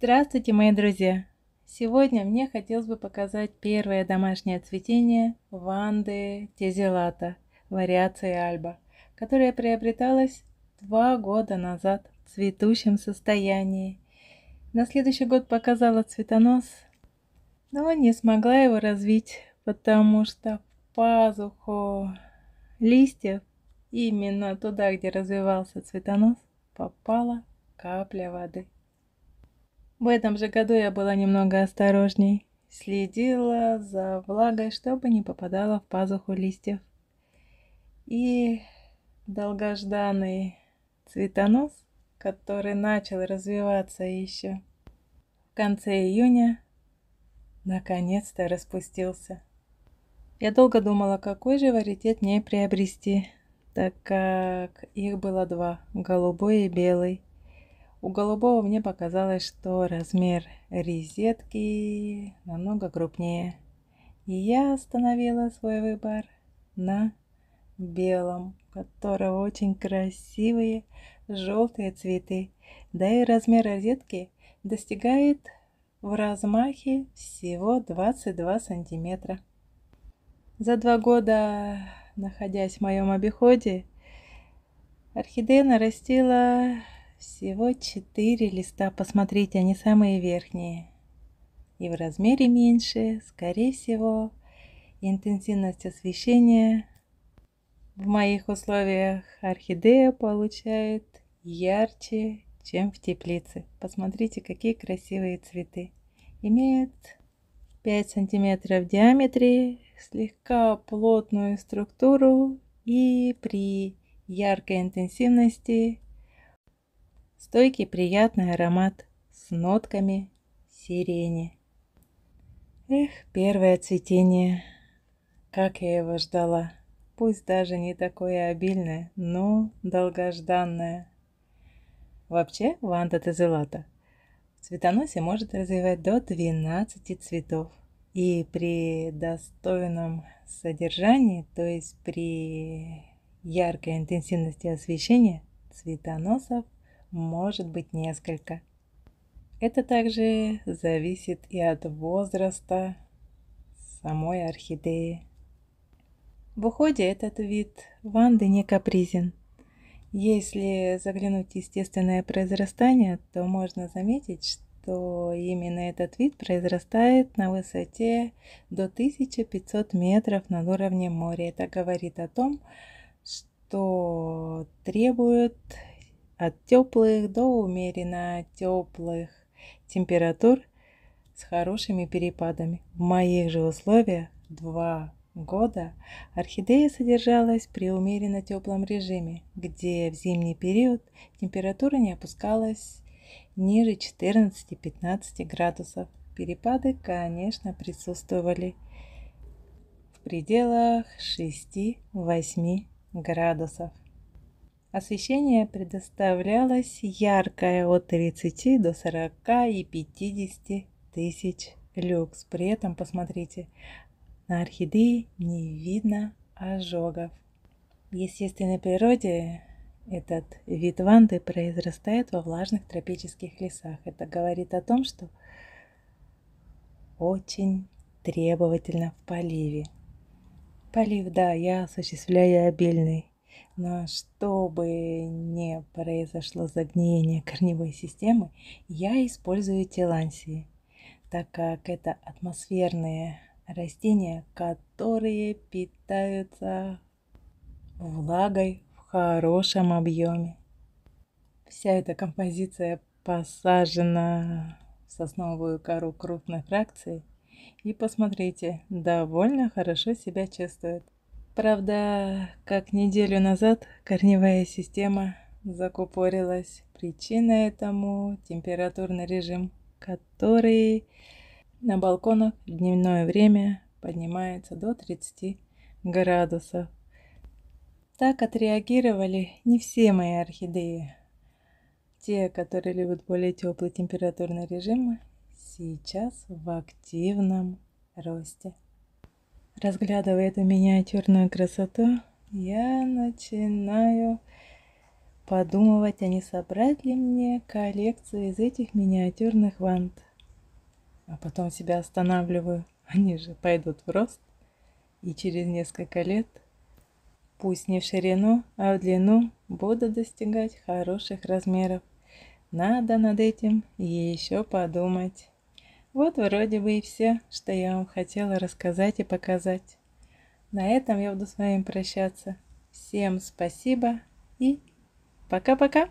Здравствуйте, мои друзья! Сегодня мне хотелось бы показать первое домашнее цветение Ванды Тезелата, вариации Альба, которое приобреталось два года назад в цветущем состоянии. На следующий год показала цветонос, но не смогла его развить, потому что в пазуху листьев, именно туда, где развивался цветонос, попала капля воды. В этом же году я была немного осторожней. Следила за влагой, чтобы не попадала в пазуху листьев. И долгожданный цветонос, который начал развиваться еще в конце июня, наконец-то распустился. Я долго думала, какой же варитет мне приобрести, так как их было два – голубой и белый. У голубого мне показалось, что размер резетки намного крупнее. И я остановила свой выбор на белом, у которого очень красивые желтые цветы. Да и размер розетки достигает в размахе всего 22 сантиметра. За два года, находясь в моем обиходе, орхидея нарастила всего четыре листа, посмотрите, они самые верхние. И в размере меньше, скорее всего, интенсивность освещения в моих условиях орхидея получает ярче, чем в теплице. Посмотрите, какие красивые цветы. Имеет 5 сантиметров в диаметре, слегка плотную структуру и при яркой интенсивности Стойкий приятный аромат с нотками сирени. Эх, первое цветение. Как я его ждала. Пусть даже не такое обильное, но долгожданное. Вообще, ванда тезелата в цветоносе может развивать до 12 цветов. И при достойном содержании, то есть при яркой интенсивности освещения, цветоносов может быть несколько. Это также зависит и от возраста самой орхидеи. В уходе этот вид ванды не капризен. Если заглянуть в естественное произрастание, то можно заметить, что именно этот вид произрастает на высоте до 1500 метров над уровнем моря. Это говорит о том, что требует от теплых до умеренно теплых температур с хорошими перепадами. В моих же условиях два года орхидея содержалась при умеренно теплом режиме, где в зимний период температура не опускалась ниже 14-15 градусов. Перепады, конечно, присутствовали в пределах 6-8 градусов. Освещение предоставлялось яркое от 30 до 40 и 50 тысяч люкс. При этом, посмотрите, на орхидеи не видно ожогов. В естественной природе этот вид ванды произрастает во влажных тропических лесах. Это говорит о том, что очень требовательно в поливе. Полив, да, я осуществляю обильный но чтобы не произошло загниение корневой системы, я использую телансии, так как это атмосферные растения, которые питаются влагой в хорошем объеме. Вся эта композиция посажена в сосновую кору крупной фракции. И посмотрите, довольно хорошо себя чувствует. Правда, как неделю назад корневая система закупорилась. Причина этому температурный режим, который на балконах в дневное время поднимается до 30 градусов. Так отреагировали не все мои орхидеи. Те, которые любят более теплый температурный режим, сейчас в активном росте. Разглядывая эту миниатюрную красоту, я начинаю подумывать, а не собрать ли мне коллекцию из этих миниатюрных вант. А потом себя останавливаю, они же пойдут в рост, и через несколько лет, пусть не в ширину, а в длину, буду достигать хороших размеров. Надо над этим еще подумать. Вот вроде бы и все, что я вам хотела рассказать и показать. На этом я буду с вами прощаться. Всем спасибо и пока-пока!